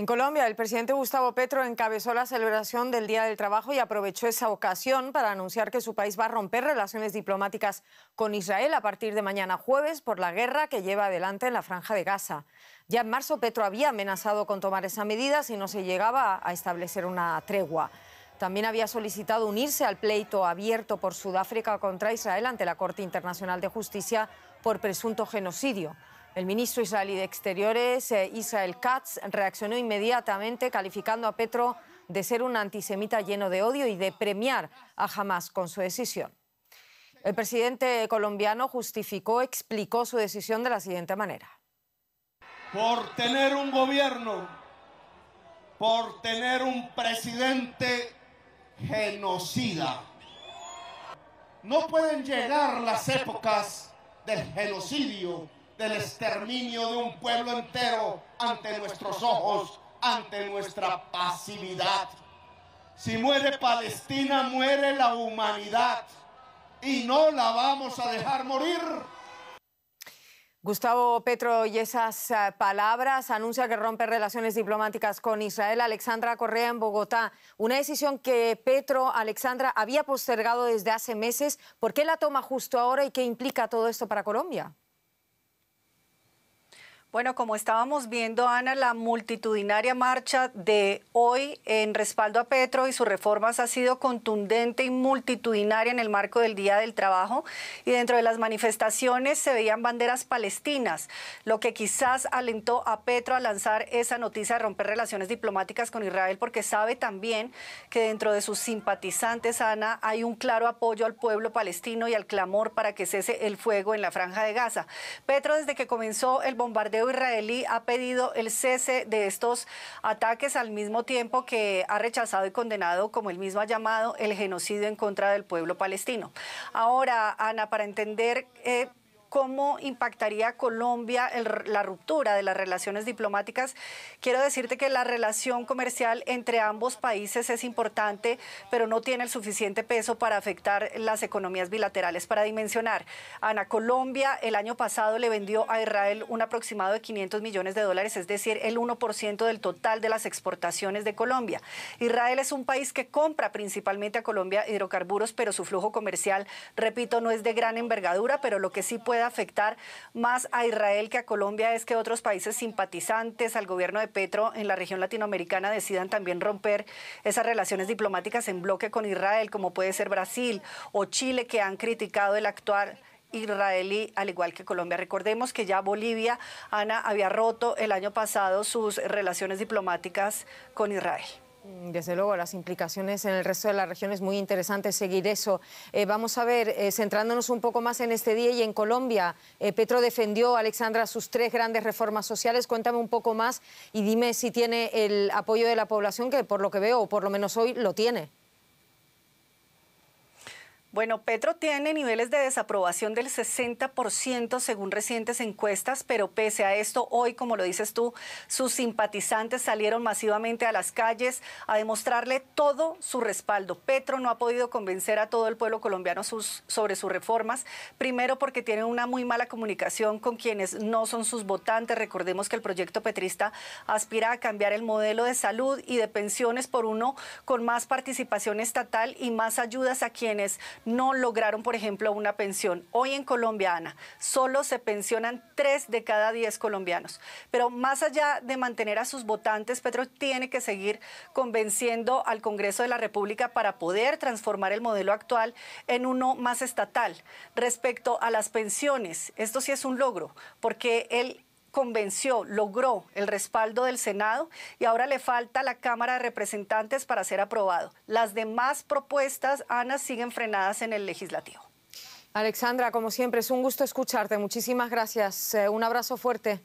En Colombia, el presidente Gustavo Petro encabezó la celebración del Día del Trabajo y aprovechó esa ocasión para anunciar que su país va a romper relaciones diplomáticas con Israel a partir de mañana jueves por la guerra que lleva adelante en la franja de Gaza. Ya en marzo, Petro había amenazado con tomar esa medida si no se llegaba a establecer una tregua. También había solicitado unirse al pleito abierto por Sudáfrica contra Israel ante la Corte Internacional de Justicia por presunto genocidio. El ministro israelí de Exteriores, eh, Israel Katz, reaccionó inmediatamente calificando a Petro de ser un antisemita lleno de odio y de premiar a Hamas con su decisión. El presidente colombiano justificó, explicó su decisión de la siguiente manera. Por tener un gobierno, por tener un presidente genocida. No pueden llegar las épocas del genocidio del exterminio de un pueblo entero ante nuestros ojos, ante nuestra pasividad. Si muere Palestina, muere la humanidad y no la vamos a dejar morir. Gustavo Petro y esas eh, palabras anuncia que rompe relaciones diplomáticas con Israel. Alexandra Correa en Bogotá. Una decisión que Petro, Alexandra, había postergado desde hace meses. ¿Por qué la toma justo ahora y qué implica todo esto para Colombia? Bueno, como estábamos viendo, Ana, la multitudinaria marcha de hoy en respaldo a Petro y sus reformas ha sido contundente y multitudinaria en el marco del Día del Trabajo y dentro de las manifestaciones se veían banderas palestinas, lo que quizás alentó a Petro a lanzar esa noticia de romper relaciones diplomáticas con Israel porque sabe también que dentro de sus simpatizantes, Ana, hay un claro apoyo al pueblo palestino y al clamor para que cese el fuego en la franja de Gaza. Petro, desde que comenzó el bombardeo israelí ha pedido el cese de estos ataques al mismo tiempo que ha rechazado y condenado, como él mismo ha llamado, el genocidio en contra del pueblo palestino. Ahora, Ana, para entender... Eh, cómo impactaría Colombia la ruptura de las relaciones diplomáticas. Quiero decirte que la relación comercial entre ambos países es importante, pero no tiene el suficiente peso para afectar las economías bilaterales. Para dimensionar, Ana, Colombia el año pasado le vendió a Israel un aproximado de 500 millones de dólares, es decir, el 1% del total de las exportaciones de Colombia. Israel es un país que compra principalmente a Colombia hidrocarburos, pero su flujo comercial, repito, no es de gran envergadura, pero lo que sí puede afectar más a Israel que a Colombia es que otros países simpatizantes al gobierno de Petro en la región latinoamericana decidan también romper esas relaciones diplomáticas en bloque con Israel, como puede ser Brasil o Chile, que han criticado el actual israelí, al igual que Colombia. Recordemos que ya Bolivia, Ana, había roto el año pasado sus relaciones diplomáticas con Israel. Mm, desde luego, las implicaciones en el resto de la región es muy interesante seguir eso. Eh, vamos a ver, eh, centrándonos un poco más en este día y en Colombia, eh, Petro defendió, Alexandra, sus tres grandes reformas sociales. Cuéntame un poco más y dime si tiene el apoyo de la población, que por lo que veo, o por lo menos hoy, lo tiene. Bueno, Petro tiene niveles de desaprobación del 60% según recientes encuestas, pero pese a esto, hoy, como lo dices tú, sus simpatizantes salieron masivamente a las calles a demostrarle todo su respaldo. Petro no ha podido convencer a todo el pueblo colombiano sobre sus reformas, primero porque tiene una muy mala comunicación con quienes no son sus votantes. Recordemos que el proyecto petrista aspira a cambiar el modelo de salud y de pensiones por uno con más participación estatal y más ayudas a quienes no lograron, por ejemplo, una pensión. Hoy en Colombia, Ana, solo se pensionan tres de cada diez colombianos. Pero más allá de mantener a sus votantes, Petro tiene que seguir convenciendo al Congreso de la República para poder transformar el modelo actual en uno más estatal. Respecto a las pensiones, esto sí es un logro, porque él convenció, logró el respaldo del Senado y ahora le falta la Cámara de Representantes para ser aprobado. Las demás propuestas, Ana, siguen frenadas en el legislativo. Alexandra, como siempre, es un gusto escucharte. Muchísimas gracias. Eh, un abrazo fuerte.